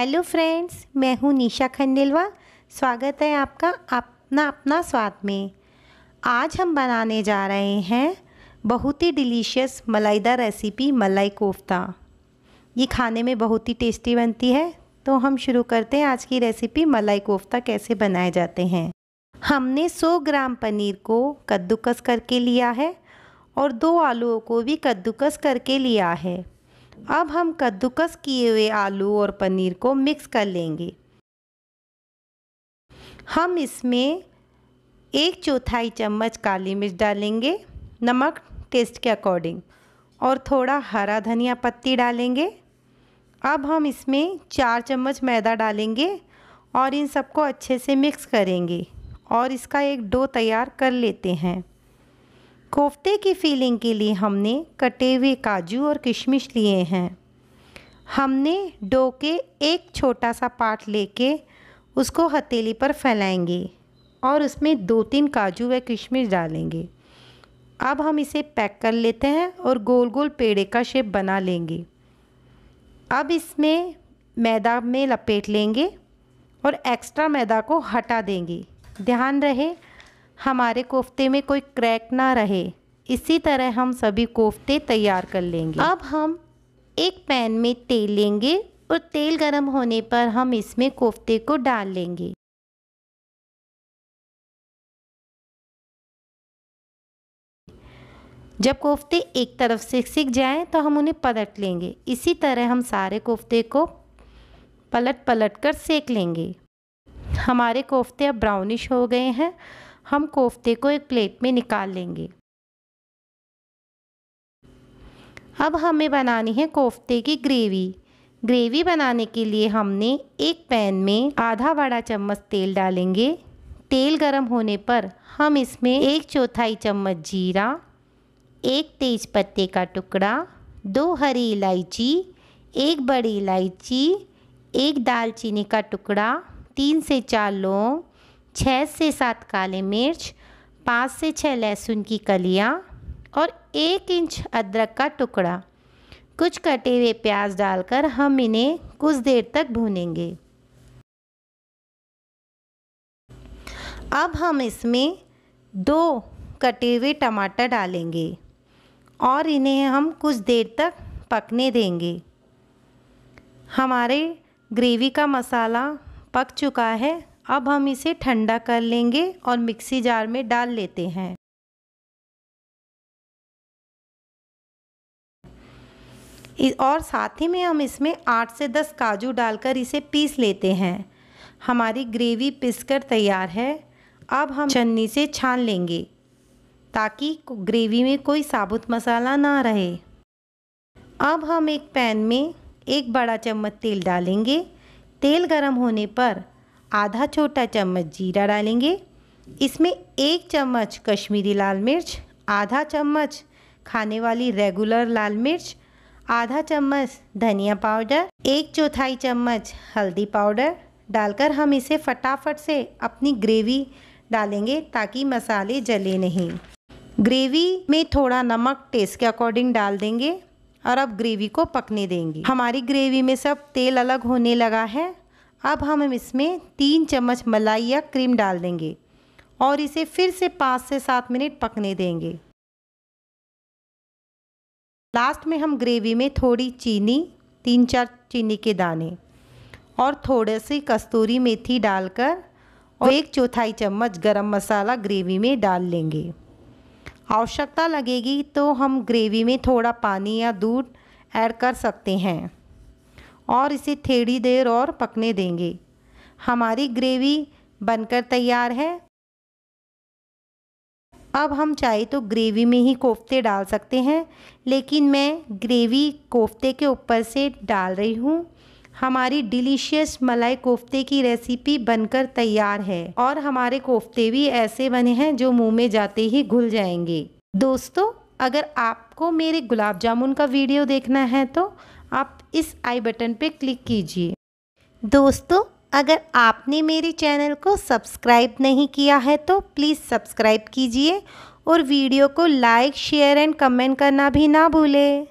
hello friends मैं हूं निशा खंडेलवा स्वागत है आपका अपना अपना स्वाद में आज हम बनाने जा रहे हैं बहुत ही डिलीशियस मलाईदार रेसिपी मलाई कोफ्ता ये खाने में बहुत ही टेस्टी बनती है तो हम शुरू करते हैं आज की रेसिपी मलाई कोफ्ता कैसे बनाए जाते हैं हमने 100 ग्राम पनीर को कद्दूकस करके लिया है और दो आलूओं को भी कद्दूकस करके लिया है अब हम कद्दूकस किए हुए आलू और पनीर को मिक्स कर लेंगे हम इसमें एक चौथाई चम्मच काली मिर्च डालेंगे नमक टेस्ट के अकॉर्डिंग और थोड़ा हरा धनिया पत्ती डालेंगे अब हम इसमें चार चम्मच मैदा डालेंगे और इन सबको अच्छे से मिक्स करेंगे और इसका एक डो तैयार कर लेते हैं कोफ्ते की फीलिंग के लिए हमने कटे हुए काजू और किशमिश लिए हैं हमने डो के एक छोटा सा पार्ट लेके उसको हथेली पर फैलाएंगे और उसमें दो तीन काजू व किशमिश डालेंगे अब हम इसे पैक कर लेते हैं और गोल गोल पेड़े का शेप बना लेंगे अब इसमें मैदा में लपेट लेंगे और एक्स्ट्रा मैदा को हटा देंगे ध्यान रहे हमारे कोफ्ते में कोई क्रैक ना रहे इसी तरह हम सभी कोफ्ते तैयार कर लेंगे अब हम एक पैन में तेल लेंगे और तेल गरम होने पर हम इसमें कोफ्ते को डाल लेंगे जब कोफ्ते एक तरफ से सिक जाएं तो हम उन्हें पलट लेंगे इसी तरह हम सारे कोफ्ते को पलट पलट कर सेक लेंगे हमारे कोफ्ते अब ब्राउनिश हो गए हैं हम कोफ्ते को एक प्लेट में निकाल लेंगे अब हमें बनानी है कोफ्ते की ग्रेवी ग्रेवी बनाने के लिए हमने एक पैन में आधा बड़ा चम्मच तेल डालेंगे तेल गरम होने पर हम इसमें एक चौथाई चम्मच जीरा एक तेज पत्ते का टुकड़ा दो हरी इलायची एक बड़ी इलायची एक दालचीनी का टुकड़ा तीन से चार लौंग छः से सात काले मिर्च पाँच से छः लहसुन की कलियाँ और एक इंच अदरक का टुकड़ा कुछ कटे हुए प्याज डालकर हम इन्हें कुछ देर तक भूनेंगे अब हम इसमें दो कटे हुए टमाटर डालेंगे और इन्हें हम कुछ देर तक पकने देंगे हमारे ग्रेवी का मसाला पक चुका है अब हम इसे ठंडा कर लेंगे और मिक्सी जार में डाल लेते हैं और साथ ही में हम इसमें आठ से दस काजू डालकर इसे पीस लेते हैं हमारी ग्रेवी पिसकर तैयार है अब हम छन्नी से छान लेंगे ताकि ग्रेवी में कोई साबुत मसाला ना रहे अब हम एक पैन में एक बड़ा चम्मच तेल डालेंगे तेल गरम होने पर आधा छोटा चम्मच जीरा डालेंगे इसमें एक चम्मच कश्मीरी लाल मिर्च आधा चम्मच खाने वाली रेगुलर लाल मिर्च आधा चम्मच धनिया पाउडर एक चौथाई चम्मच हल्दी पाउडर डालकर हम इसे फटाफट से अपनी ग्रेवी डालेंगे ताकि मसाले जले नहीं ग्रेवी में थोड़ा नमक टेस्ट के अकॉर्डिंग डाल देंगे और अब ग्रेवी को पकने देंगे हमारी ग्रेवी में सब तेल अलग होने लगा है अब हम इसमें तीन चम्मच मलाई या क्रीम डाल देंगे और इसे फिर से पाँच से सात मिनट पकने देंगे लास्ट में हम ग्रेवी में थोड़ी चीनी तीन चार चीनी के दाने और थोड़े से कस्तूरी मेथी डालकर और एक चौथाई चम्मच गरम मसाला ग्रेवी में डाल लेंगे आवश्यकता लगेगी तो हम ग्रेवी में थोड़ा पानी या दूध ऐड कर सकते हैं और इसे थोड़ी देर और पकने देंगे हमारी ग्रेवी बनकर तैयार है अब हम चाहे तो ग्रेवी में ही कोफ्ते डाल सकते हैं लेकिन मैं ग्रेवी कोफ्ते के ऊपर से डाल रही हूँ हमारी डिलीशियस मलाई कोफ्ते की रेसिपी बनकर तैयार है और हमारे कोफ्ते भी ऐसे बने हैं जो मुंह में जाते ही घुल जाएंगे दोस्तों अगर आपको मेरे गुलाब जामुन का वीडियो देखना है तो आप इस आई बटन पर क्लिक कीजिए दोस्तों अगर आपने मेरे चैनल को सब्सक्राइब नहीं किया है तो प्लीज़ सब्सक्राइब कीजिए और वीडियो को लाइक शेयर एंड कमेंट करना भी ना भूलें